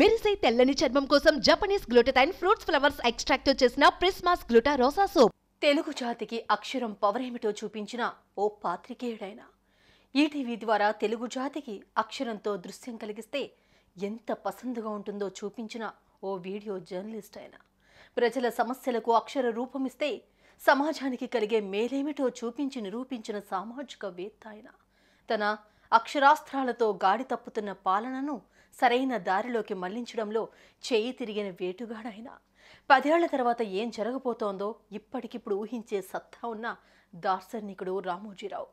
మెరిసే తెల్లని చర్మం కోసం Japanese glutathione fruits flowers extract చేసిన ప్రిస్మాస్ గ్లూటా రోసా సోప్ తెలుగు జాతికి అక్షరం ఏమిటో చూపించిన ఓ పాత్రికేయుడైన ఈటీవీ ద్వారా తెలుగు జాతికి అక్షరంతో దృశ్యం కలిగిస్తే ఎంత పసందుగా ఉంటుందో చూపించిన ఓ వీడియో జర్నలిస్ట్ ఆయన ప్రజల సమస్యలకు అక్షర రూపమిస్తే సమాజానికి కలిగే మేలేమిటో చూపించి నిరూపించిన సామాజికవేత్త ఆయన తన అక్షరాస్త్రాలతో గాడి తప్పుతున్న పాలనను సరైన దారిలోకి మళ్లించడంలో చేయి తిరిగిన వేటుగాడైన పదేళ్ల తర్వాత ఏం జరగబోతోందో ఇప్పటికిప్పుడు ఊహించే సత్తా ఉన్న దార్శనికుడు రామోజీరావు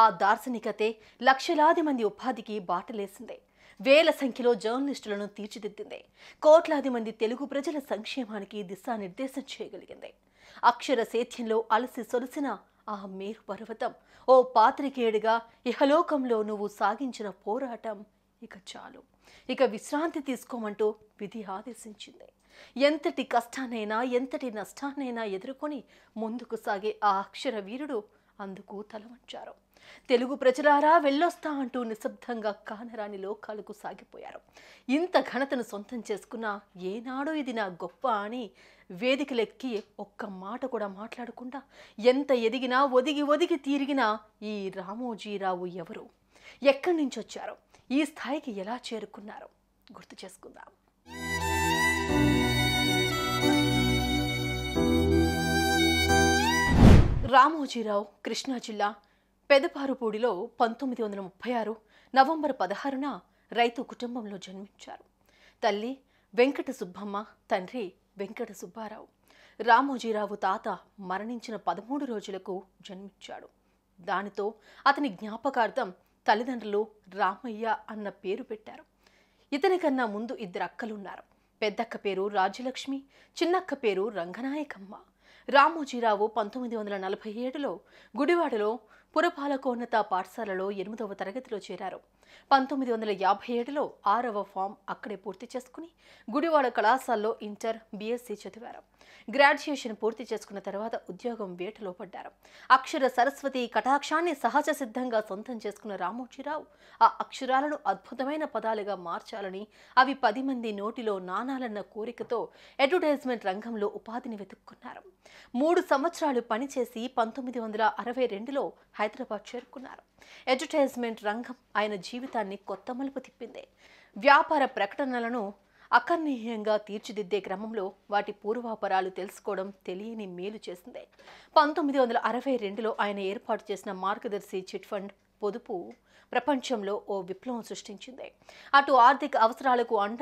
ఆ దార్శనికతే లక్షలాది మంది ఉపాధికి బాటలేసిందే వేల సంఖ్యలో జర్నలిస్టులను తీర్చిదిద్దింది కోట్లాది మంది తెలుగు ప్రజల సంక్షేమానికి దిశానిర్దేశం చేయగలిగింది అక్షర సేథ్యంలో అలసి సొలసిన ఆ మేరు పర్వతం ఓ పాత్రికేయుడిగా ఇహలోకంలో నువ్వు సాగించిన పోరాటం ఇక చాలు ఇక విశ్రాంతి తీసుకోమంటూ విధి ఆదేశించింది ఎంతటి కష్టానైనా ఎంతటి నష్టాన్నైనా ఎదుర్కొని ముందుకు సాగే ఆ అక్షర వీరుడు అందుకు తలవంచారు తెలుగు ప్రజలారా వెళ్ళొస్తా అంటూ నిశ్శబ్దంగా కానరాని లోకాలకు సాగిపోయారు ఇంత ఘనతను సొంతం చేసుకున్న ఏనాడో ఇది నా గొప్ప అని వేదికలెక్కి ఒక్క మాట కూడా మాట్లాడకుండా ఎంత ఎదిగినా ఒదిగి ఒదిగి తీరిగినా ఈ రామోజీరావు ఎవరు ఎక్కడి నుంచి వచ్చారు ఈ స్థాయికి ఎలా చేరుకున్నారు గుర్తు చేసుకుందాం రామోజీరావు కృష్ణా జిల్లా పెదపారుపూడిలో పంతొమ్మిది వందల ముప్పై ఆరు నవంబర్ పదహారున రైతు కుటుంబంలో జన్మించారు తల్లి వెంకట సుబ్బమ్మ తండ్రి వెంకట సుబ్బారావు రామోజీరావు తాత మరణించిన పదమూడు రోజులకు జన్మించాడు దానితో అతని జ్ఞాపకార్థం తల్లిదండ్రులు రామయ్య అన్న పేరు పెట్టారు ఇతని కన్నా ముందు ఇద్దరు అక్కలున్నారు పెద్దక్క పేరు రాజ్యలక్ష్మి చిన్నక్క పేరు రంగనాయకమ్మ రామోజీరావు పంతొమ్మిది వందల నలభై ఏడులో గుడివాడలో పురపాలకోన్నత పాఠశాలలో ఎనిమిదవ తరగతిలో చేరారు పంతొమ్మిది వందల యాభై ఏడులో ఆరవ ఫామ్ అక్కడే పూర్తి చేసుకుని గుడివాడ కళాశాలలో ఇంటర్ బీఎస్సీ చదివారు గ్రాడ్యుయేషన్ పూర్తి చేసుకున్న తర్వాత ఉద్యోగం వేటలో పడ్డారు అక్షర సరస్వతి కటాక్షాన్ని సహజ సిద్ధంగా సొంతం చేసుకున్న రామోజీరావు ఆ అక్షరాలను అద్భుతమైన పదాలుగా మార్చాలని అవి పది మంది నోటిలో నానాలన్న కోరికతో అడ్వర్టైజ్మెంట్ రంగంలో ఉపాధిని వెతుక్కున్నారు మూడు సంవత్సరాలు పనిచేసి పంతొమ్మిది వందల అరవై రెండులో హైదరాబాద్ చేరుకున్నారు అడ్వర్టైజ్మెంట్ రంగం ఆయన జీవితాన్ని కొత్త మలుపు తిప్పింది వ్యాపార ప్రకటనలను అకర్ణీయంగా తీర్చిదిద్దే క్రమంలో వాటి పూర్వాపరాలు తెలుసుకోవడం తెలియని మేలు చేసింది పంతొమ్మిది వందల అరవై రెండులో ఆయన ఏర్పాటు చేసిన మార్గదర్శి చిట్ ఫండ్ పొదుపు ప్రపంచంలో ఓ విప్లవం సృష్టించింది అటు ఆర్థిక అవసరాలకు అండ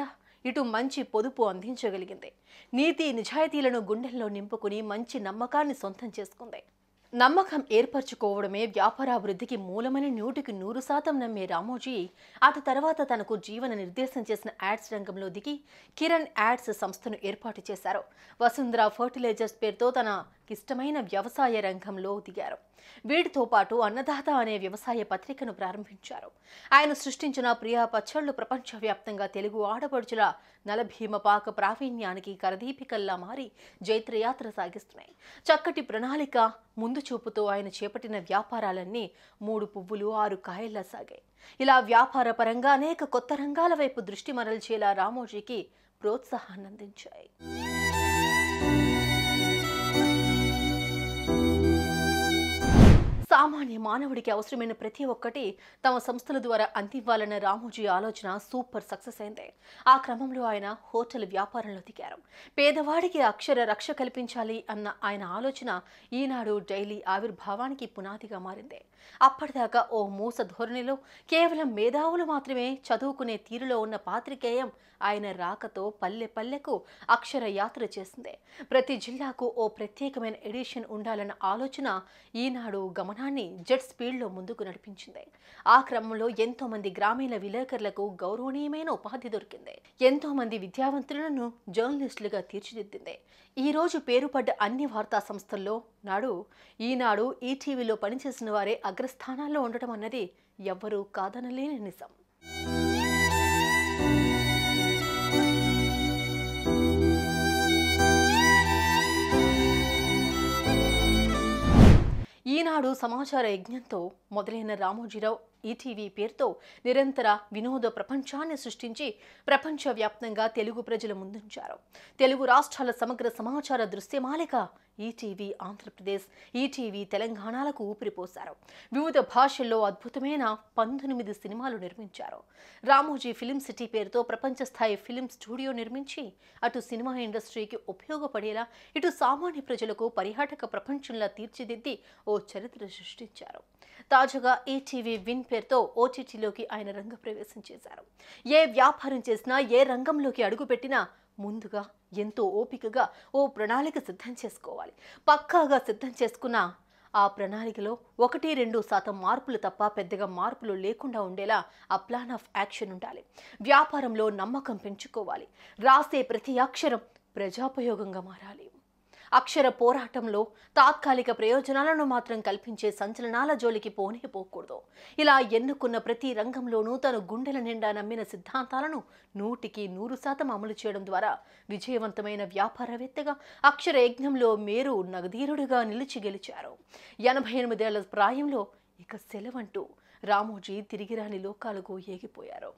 ఇటు మంచి పొదుపు అందించగలిగింది నీతి నిజాయితీలను గుండెల్లో నింపుకుని మంచి నమ్మకాన్ని సొంతం చేసుకుంది నమ్మకం ఏర్పరచుకోవడమే వ్యాపారాభివృద్ధికి మూలమని నూటికి నూరు శాతం నమ్మే రామోజీ అటు తర్వాత తనకు జీవన నిర్దేశం చేసిన యాడ్స్ రంగంలో దిగి కిరణ్ యాడ్స్ సంస్థను ఏర్పాటు చేశారు వసుంధర ఫర్టిలైజర్స్ పేరుతో తన ఇష్టమైన వ్యవసాయ రంగంలో దిగారు వీటితో పాటు అన్నదాత అనే వ్యవసాయ పత్రికను ప్రారంభించారు ఆయన సృష్టించిన ప్రియా పచ్చళ్లు ప్రపంచవ్యాప్తంగా తెలుగు ఆడపడుచుల నలభీమ పాక ప్రావీణ్యానికి కరదీపికల్లా మారి జైత్రయాత్ర సాగిస్తున్నాయి చక్కటి ప్రణాళిక ముందు చూపుతో ఆయన చేపట్టిన వ్యాపారాలన్నీ మూడు పువ్వులు ఆరు కాయల్లా సాగాయి ఇలా వ్యాపార పరంగా అనేక కొత్త రంగాల వైపు దృష్టి మరల్చేలా రామోజీకి ప్రోత్సాహాన్ని అందించాయి సామాన్య మానవుడికి అవసరమైన ప్రతి ఒక్కటి తమ సంస్థల ద్వారా అందివ్వాలన్న రామోజీ ఆలోచన సూపర్ సక్సెస్ అయింది ఆ క్రమంలో ఆయన హోటల్ వ్యాపారంలో దిగారు పేదవాడికి అక్షర రక్ష కల్పించాలి అన్న ఆయన ఆలోచన ఈనాడు డైలీ ఆవిర్భావానికి పునాదిగా మారింది అప్పటిదాకా ఓ మూస ధోరణిలో కేవలం మేధావులు మాత్రమే చదువుకునే తీరులో ఉన్న పాత్రికేయం ఆయన రాకతో పల్లె పల్లెకు అక్షర యాత్ర చేసింది ప్రతి జిల్లాకు ఓ ప్రత్యేకమైన ఎడిషన్ ఉండాలన్న ఆలోచన ఈనాడు గమనాన్ని జెట్ స్పీడ్లో ముందుకు నడిపించింది ఆ క్రమంలో ఎంతోమంది గ్రామీణ విలేకరులకు గౌరవనీయమైన ఉపాధి దొరికింది ఎంతోమంది విద్యావంతులను జర్నలిస్టులుగా తీర్చిదిద్దింది ఈరోజు పేరుపడ్డ అన్ని వార్తా సంస్థల్లో నాడు ఈనాడు ఈటీవీలో పనిచేసిన వారే అగ్రస్థానాల్లో ఉండటం అన్నది ఎవ్వరూ కాదనలేని నిజం ఈనాడు సమాచార యజ్ఞంతో మొదలైన రామోజీరావు ఈటీవీ పేరుతో నిరంతర వినోద ప్రపంచాన్ని సృష్టించి ప్రపంచవ్యాప్తంగా తెలుగు ప్రజలు ముందుంచారు తెలుగు రాష్ట్రాల సమగ్ర సమాచార దృశ్యమాలిక ఈటీవీ ఆంధ్రప్రదేశ్ ఈటీవీ తెలంగాణలకు ఊపిరిపోశారు వివిధ భాషల్లో అద్భుతమైన పంతొమ్మిది సినిమాలు నిర్మించారు రామోజీ ఫిలిం సిటీ పేరుతో ప్రపంచస్థాయి ఫిలిం స్టూడియో నిర్మించి అటు సినిమా ఇండస్ట్రీకి ఉపయోగపడేలా ఇటు సామాన్య ప్రజలకు పర్యాటక ప్రపంచంలా తీర్చిదిద్ది ఓ చరిత్ర సృష్టించారు తాజాగా ఈటీవీ విన్ పేరుతో ఓటీటీలోకి ఆయన రంగప్రవేశం చేశారు ఏ వ్యాపారం చేసినా ఏ రంగంలోకి అడుగుపెట్టినా ముందుగా ఎంతో ఓపికగా ఓ ప్రణాళిక సిద్ధం చేసుకోవాలి పక్కాగా సిద్ధం చేసుకున్న ఆ ప్రణాళికలో ఒకటి రెండు శాతం మార్పులు తప్ప పెద్దగా మార్పులు లేకుండా ఉండేలా ఆ ప్లాన్ ఆఫ్ యాక్షన్ ఉండాలి వ్యాపారంలో నమ్మకం పెంచుకోవాలి రాసే ప్రతి అక్షరం ప్రజాపయోగంగా మారాలి అక్షర పోరాటంలో తాత్కాలిక ప్రయోజనాలను మాత్రం కల్పించే సంచలనాల జోలికి పోనే పోకూడదు ఇలా ఎన్నుకున్న ప్రతి రంగంలోనూ తను గుండెల నిండా నమ్మిన సిద్ధాంతాలను నూటికి నూరు శాతం అమలు చేయడం ద్వారా విజయవంతమైన వ్యాపారవేత్తగా అక్షర యజ్ఞంలో మేరు నగదీరుడిగా నిలిచి గెలిచారు ఎనభై ఎనిమిదేళ్ల ప్రాయంలో ఇక సెలవంటూ రామోజీ తిరిగిరాని లోకాలకు ఏగిపోయారు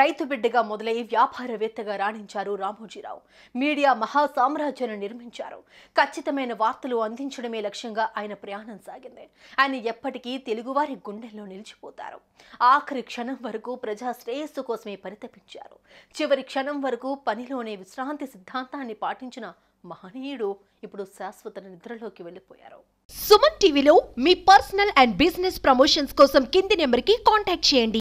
రైతు బిడ్డగా మొదలై వ్యాపారవేత్తగా రాణించారు రామోజీరావు మీడియా మహా సామ్రాజ్యాన్ని నిర్మించారు ఖచ్చితమైన వార్తలు అందించడమే లక్ష్యంగా ఆయన ప్రయాణం సాగింది ఆయన ఎప్పటికీ తెలుగువారి గుండెల్లో నిలిచిపోతారు ఆఖరి క్షణం వరకు ప్రజా శ్రేయస్సు కోసమే పరితపించారు చివరి క్షణం వరకు పనిలోనే విశ్రాంతి సిద్ధాంతాన్ని పాటించిన మహనీయుడు ఇప్పుడు శాశ్వత నిద్రలోకి వెళ్ళిపోయారు సుమన్ టీవీలో మీ పర్సనల్ అండ్ బిజినెస్ ప్రమోషన్స్ కోసం కింది నెంబర్కి కాంటాక్ట్ చేయండి